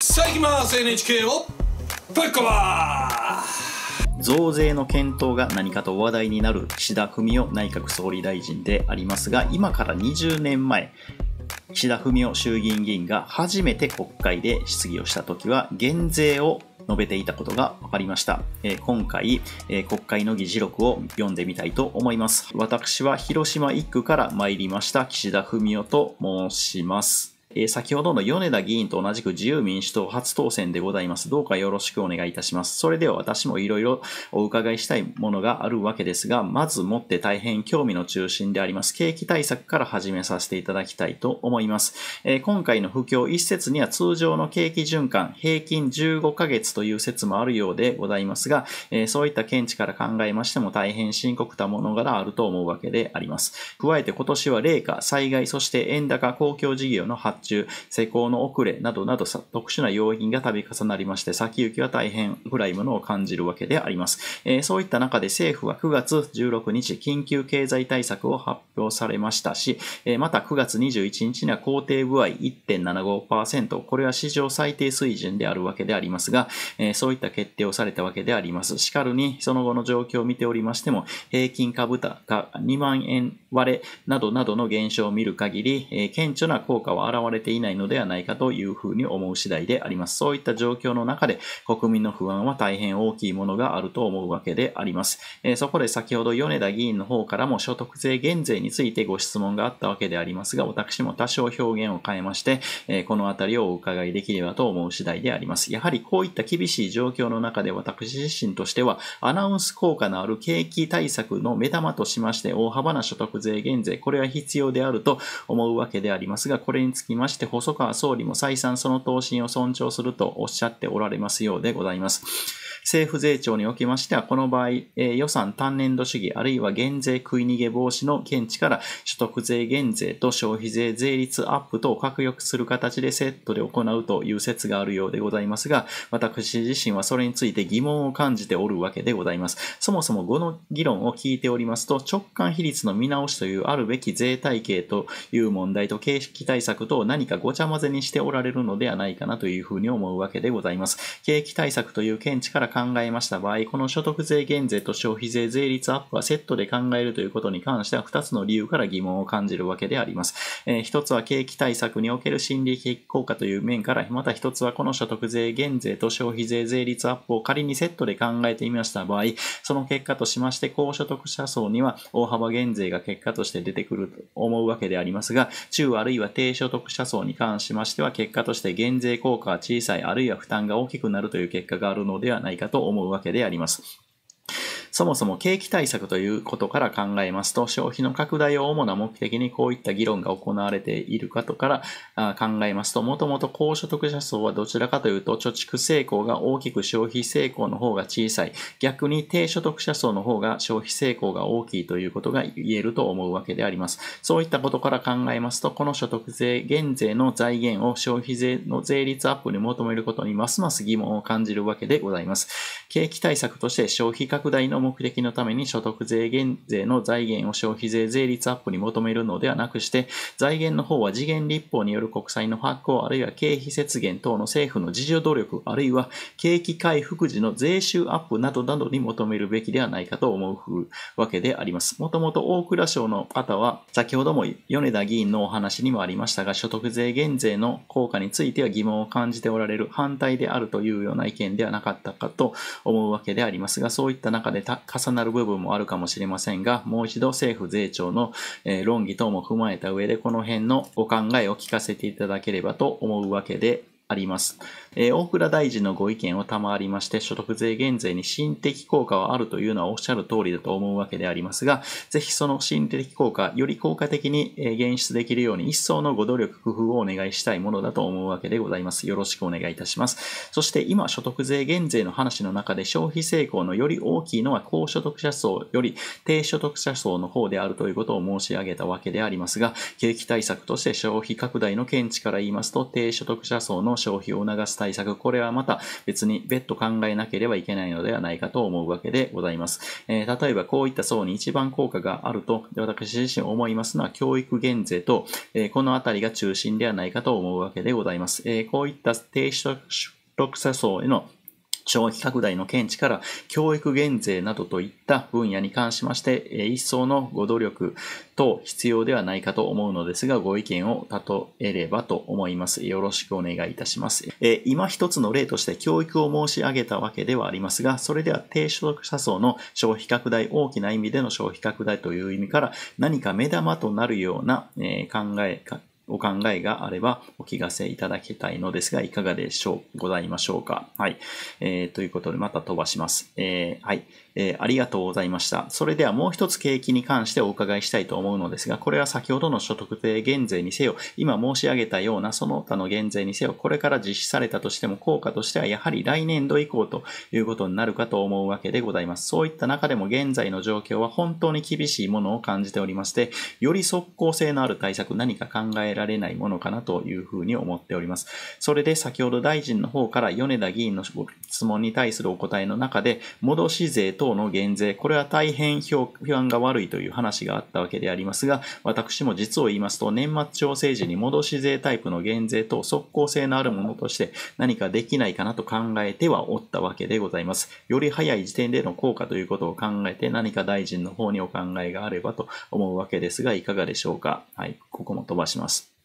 さあ行きます NHK をぶっ壊増税の検討が何かと話題になる岸田文雄内閣総理大臣でありますが今から20年前岸田文雄衆議院議員が初めて国会で質疑をした時は減税を述べていたことが分かりました。えー、今回、えー、国会の議事録を読んでみたいと思います。私は広島1区から参りました岸田文雄と申します。え先ほどの米田議員と同じく自由民主党初当選でございます。どうかよろしくお願いいたします。それでは私もいろいろお伺いしたいものがあるわけですが、まずもって大変興味の中心であります、景気対策から始めさせていただきたいと思います。え今回の不況一説には通常の景気循環、平均15ヶ月という説もあるようでございますが、えそういった見地から考えましても大変深刻なものがあると思うわけであります。加えて今年は冷夏、災害、そして円高、公共事業の発施工の遅れなどなど特殊な要因が度重なりまして、先行きは大変暗いものを感じるわけであります。えー、そういった中で政府は9月16日、緊急経済対策を発表されましたし、えー、また9月21日には工程具合1.75%、これは史上最低水準であるわけでありますが、えー、そういった決定をされたわけであります。しかるに、その後の状況を見ておりましても、平均株価が2万円割れなどなどの現象を見る限り、え顕著な効果を表われていないのではないかというふうに思う次第であります。そういった状況の中で国民の不安は大変大きいものがあると思うわけであります。えそこで先ほど米田議員の方からも所得税減税についてご質問があったわけでありますが、私も多少表現を変えまして、えこのあたりをお伺いできればと思う次第であります。やはりこういった厳しい状況の中で私自身としては、アナウンス効果のある景気対策の目玉としまして、大幅な所得税減税、これは必要であると思うわけでありますが、これにつきまして、細川総理も再三その答申を尊重するとおっしゃっておられますようでございます。政府税調におきましては、この場合、え予算単年度主義、あるいは減税食い逃げ防止の見地から、所得税減税と消費税税率アップとを確約する形でセットで行うという説があるようでございますが、私自身はそれについて疑問を感じておるわけでございます。そもそもこの議論を聞いておりますと、直感比率の見直しというあるべき税体系という問題と景気対策と何かごちゃ混ぜにしておられるのではないかなというふうに思うわけでございます。景気対策という見地から考えました場合、この所得税減税と消費税税率アップはセットで考えるということに関しては2つの理由から疑問を感じるわけであります。えー、1つは景気対策における心理的効果という面から、また1つはこの所得税減税と消費税税率アップを仮にセットで考えてみました場合、その結果としまして高所得者層には大幅減税が結果として出てくると思うわけでありますが、中あるいは低所得者層に関しましては結果として減税効果は小さいあるいは負担が大きくなるという結果があるのではないかかと思うわけであります。そもそも景気対策ということから考えますと、消費の拡大を主な目的にこういった議論が行われていることから考えますと、もともと高所得者層はどちらかというと、貯蓄成功が大きく消費成功の方が小さい、逆に低所得者層の方が消費成功が大きいということが言えると思うわけであります。そういったことから考えますと、この所得税減税の財源を消費税の税率アップに求めることにますます疑問を感じるわけでございます。景気対策として消費拡大のの目的のために所得税減税の財源を消費税税率アップに求めるのではなくして、財源の方は次元立法による国債の発行、あるいは経費節減等の政府の自助努力、あるいは景気回復時の税収アップなどなどに求めるべきではないかと思うわけであります。もともと大蔵省の方は、先ほども米田議員のお話にもありましたが、所得税減税の効果については疑問を感じておられる反対であるというような意見ではなかったかと思うわけでありますが、そういった中で重なる部分もあるかもしれませんが、もう一度政府税調の、え論議等も踏まえた上で、この辺のお考えを聞かせていただければと思うわけであります。えー、大倉大臣のご意見を賜りまして、所得税減税に心的効果はあるというのはおっしゃる通りだと思うわけでありますが、ぜひその心的効果、より効果的に減出できるように、一層のご努力、工夫をお願いしたいものだと思うわけでございます。よろしくお願いいたします。そして今、所得税減税の話の中で消費成功のより大きいのは高所得者層より低所得者層の方であるということを申し上げたわけでありますが、景気対策として消費拡大の見地から言いますと、低所得者層の消費を促す対策、これはまた別に別途考えなければいけないのではないかと思うわけでございます。えー、例えばこういった層に一番効果があると私自身思いますのは教育減税と、えー、このあたりが中心ではないかと思うわけでございます。えー、こういった低所得者層への消費拡大の見地から教育減税などといった分野に関しまして、一層のご努力等必要ではないかと思うのですが、ご意見を例えればと思います。よろしくお願いいたします。え今一つの例として教育を申し上げたわけではありますが、それでは低所得者層の消費拡大、大きな意味での消費拡大という意味から何か目玉となるような、え考えお考えがあればお聞かせいただきたいのですが、いかがでしょう、ございましょうか。はい。えー、ということで、また飛ばします。えー、はい。えー、ありがとうございました。それではもう一つ景気に関してお伺いしたいと思うのですが、これは先ほどの所得税減税にせよ、今申し上げたようなその他の減税にせよ、これから実施されたとしても効果としてはやはり来年度以降ということになるかと思うわけでございます。そういった中でも現在の状況は本当に厳しいものを感じておりまして、より即効性のある対策何か考えられないものかなというふうに思っております。それで先ほど大臣の方から米田議員の質問に対するお答えの中で、戻し税等の減税、これは大変評判が悪いという話があったわけでありますが、私も実を言いますと、年末調整時に戻し税タイプの減税と即効性のあるものとして何かできないかなと考えてはおったわけでございます。より早い時点での効果ということを考えて何か大臣の方にお考えがあればと思うわけですが、いかがでしょうか。はい、ここも飛ばします。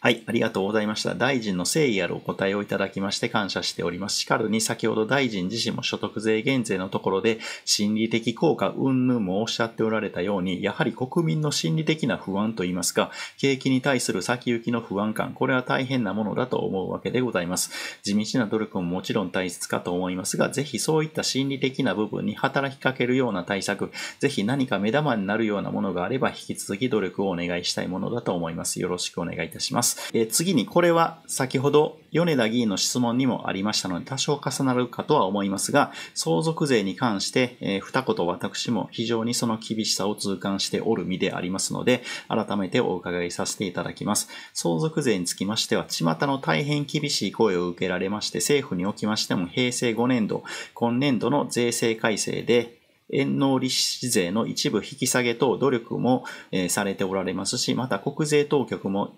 はい、ありがとうございました。大臣の誠意あるお答えをいただきまして感謝しております。しかるに先ほど大臣自身も所得税減税のところで心理的効果云々もおっしゃっておられたように、やはり国民の心理的な不安といいますか、景気に対する先行きの不安感、これは大変なものだと思うわけでございます。地道な努力ももちろん大切かと思いますが、ぜひそういった心理的な部分に働きかけるような対策、ぜひ何か目玉になるようなものがあれば、引き続き努力をお願いしたいものだと思います。よろしくお願いいたします。します。えー、次に、これは先ほど米田議員の質問にもありましたので、多少重なるかとは思いますが、相続税に関して、えー、二言私も非常にその厳しさを痛感しておる身でありますので、改めてお伺いさせていただきます。相続税につきましては、巷の大変厳しい声を受けられまして、政府におきましても平成5年度、今年度の税制改正で、円納利子税の一部引き下げ等努力も、えされておられますし、また国税当局も、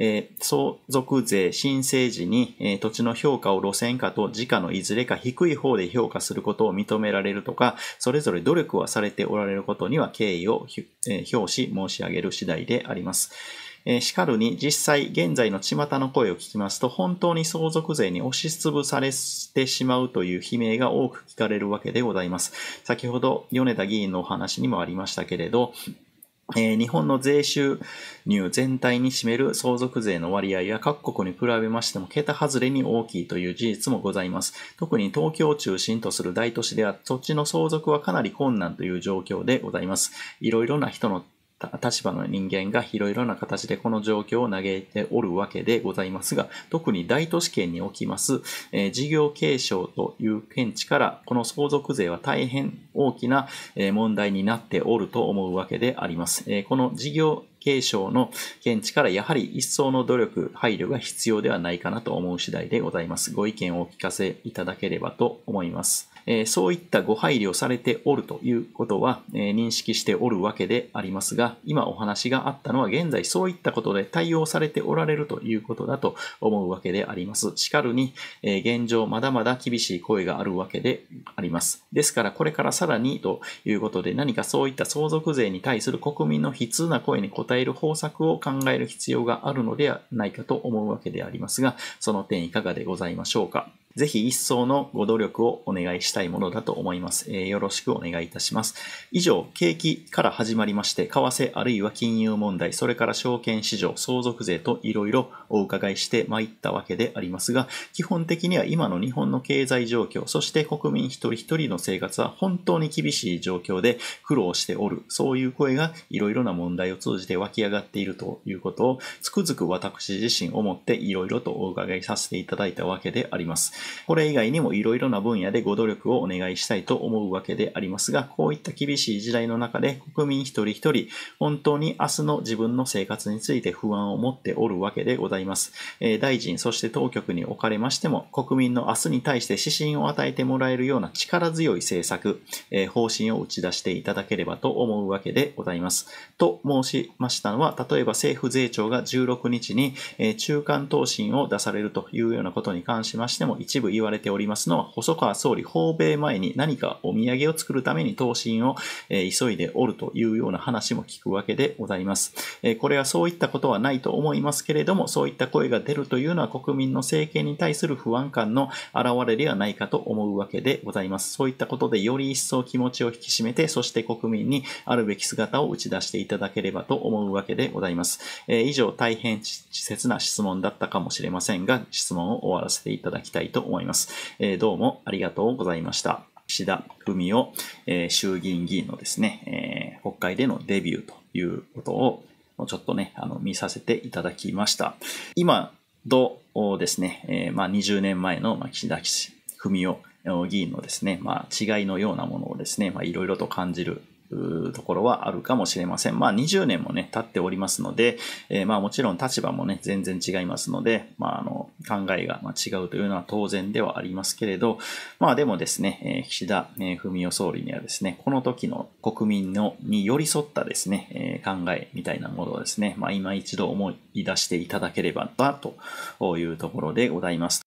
え相続税申請時に、え土地の評価を路線価と時価のいずれか低い方で評価することを認められるとか、それぞれ努力はされておられることには敬意を、え表し申し上げる次第であります。えしかるに実際現在の巷の声を聞きますと本当に相続税に押しつぶされてしまうという悲鳴が多く聞かれるわけでございます。先ほど米田議員のお話にもありましたけれど、え日本の税収入全体に占める相続税の割合は各国に比べましても桁外れに大きいという事実もございます。特に東京を中心とする大都市では土地の相続はかなり困難という状況でございます。いろいろな人の立場の人間がいろいろな形でこの状況を嘆いておるわけでございますが、特に大都市圏におきます、えー、事業継承という見地から、この相続税は大変大きな問題になっておると思うわけであります。えー、この事業継承の見地からやはり一層の努力、配慮が必要ではないかなと思う次第でございます。ご意見をお聞かせいただければと思います。えそういったご配慮されておるということは、え認識しておるわけでありますが、今お話があったのは現在そういったことで対応されておられるということだと思うわけであります。しかるに、え現状まだまだ厳しい声があるわけであります。ですからこれからさらにということで何かそういった相続税に対する国民の悲痛な声に応える方策を考える必要があるのではないかと思うわけでありますが、その点いかがでございましょうか。ぜひ一層のご努力をお願いしたいものだと思います。えー、よろしくお願いいたします。以上、景気から始まりまして、為替あるいは金融問題、それから証券市場、相続税といろいろお伺いして参ったわけでありますが、基本的には今の日本の経済状況、そして国民一人一人の生活は本当に厳しい状況で苦労しておる、そういう声がいろいろな問題を通じて湧き上がっているということを、つくづく私自身思っていろいろとお伺いさせていただいたわけであります。これ以外にもいろいろな分野でご努力をお願いしたいと思うわけでありますが、こういった厳しい時代の中で国民一人一人、本当に明日の自分の生活について不安を持っておるわけでございます。え大臣、そして当局におかれましても、国民の明日に対して指針を与えてもらえるような力強い政策、え方針を打ち出していただければと思うわけでございます。と申しましたのは、例えば政府税調が16日に、え中間答申を出されるというようなことに関しましても、一部言われておりますのは、細川総理訪米前に何かお土産を作るために答申を、え急いでおるというような話も聞くわけでございます、えこれはそういったことはないと思いますけれども、そういった声が出るというのは国民の政権に対する不安感の表れではないかと思うわけでございます。そういったことでより一層気持ちを引き締めて、そして国民にあるべき姿を打ち出していただければと思うわけでございます。え以上、大変稚拙な質問だったかもしれませんが、質問を終わらせていただきたいとと思います。えー、どうもありがとうございました。岸田文雄、えー、衆議院議員のですね、えー、国会でのデビューということをちょっとね、あの見させていただきました。今とですね、えー、まあ、20年前の岸田文雄議員のですね、まあ、違いのようなものをですね、まあ、いろいろと感じるところはあるかもしれません。まあ20年もね、経っておりますので、えー、まあもちろん立場もね、全然違いますので、まああの、考えが違うというのは当然ではありますけれど、まあでもですね、えー、岸田、文雄総理にはですね、この時の国民のに寄り添ったですね、えー、考えみたいなものをですね、まあ今一度思い出していただければな、というところでございます。